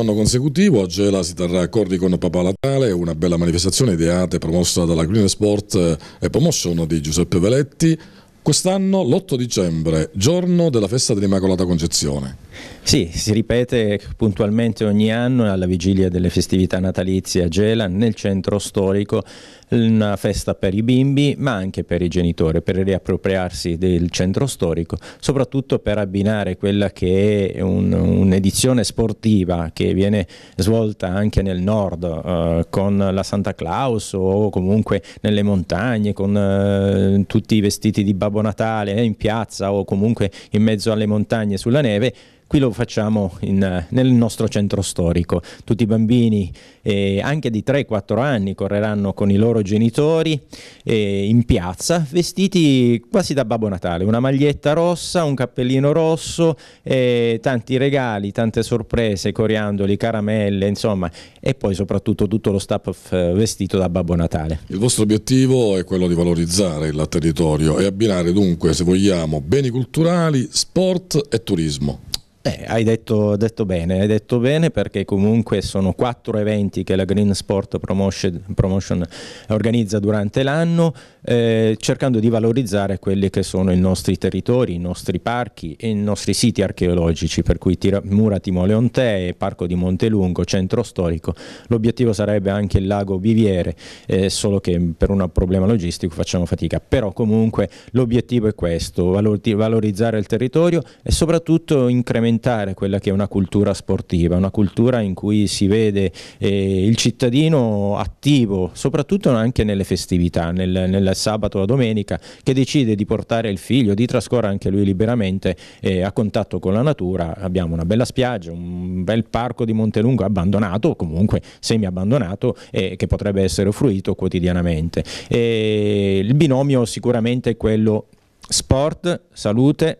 anno consecutivo a Gela si terrà Accordi con Papà Natale, una bella manifestazione ideata e promossa dalla Green Sport eh, e Promotion di Giuseppe Veletti. Quest'anno l'8 dicembre, giorno della festa dell'Immacolata Concezione. Sì, si ripete puntualmente ogni anno alla vigilia delle festività natalizie a Gela, nel centro storico, una festa per i bimbi ma anche per i genitori, per riappropriarsi del centro storico, soprattutto per abbinare quella che è un'edizione sportiva che viene svolta anche nel nord eh, con la Santa Claus o comunque nelle montagne con eh, tutti i vestiti di Babbo Natale eh, in piazza o comunque in mezzo alle montagne sulla neve Qui lo facciamo in, nel nostro centro storico. Tutti i bambini eh, anche di 3-4 anni correranno con i loro genitori eh, in piazza vestiti quasi da Babbo Natale, una maglietta rossa, un cappellino rosso, eh, tanti regali, tante sorprese, coriandoli, caramelle, insomma, e poi soprattutto tutto lo staff eh, vestito da Babbo Natale. Il vostro obiettivo è quello di valorizzare il territorio e abbinare dunque, se vogliamo, beni culturali, sport e turismo. Beh, hai detto, detto, bene, hai detto bene perché comunque sono quattro eventi che la Green Sport Promotion, Promotion organizza durante l'anno eh, cercando di valorizzare quelli che sono i nostri territori, i nostri parchi e i nostri siti archeologici per cui Tira, Mura Timoleonte, Parco di Montelungo, Centro Storico, l'obiettivo sarebbe anche il lago Viviere, eh, solo che per un problema logistico facciamo fatica, però comunque l'obiettivo è questo, valorizzare il territorio e soprattutto incrementare alimentare quella che è una cultura sportiva, una cultura in cui si vede eh, il cittadino attivo, soprattutto anche nelle festività, nel, nel sabato o domenica, che decide di portare il figlio, di trascorrere anche lui liberamente eh, a contatto con la natura. Abbiamo una bella spiaggia, un bel parco di Montelungo abbandonato, comunque semi abbandonato, eh, che potrebbe essere fruito quotidianamente. E eh, il binomio sicuramente è quello sport, salute,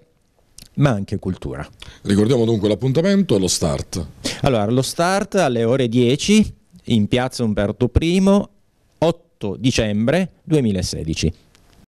ma anche cultura. Ricordiamo dunque l'appuntamento e lo start. Allora, lo start alle ore 10 in piazza Umberto I, 8 dicembre 2016.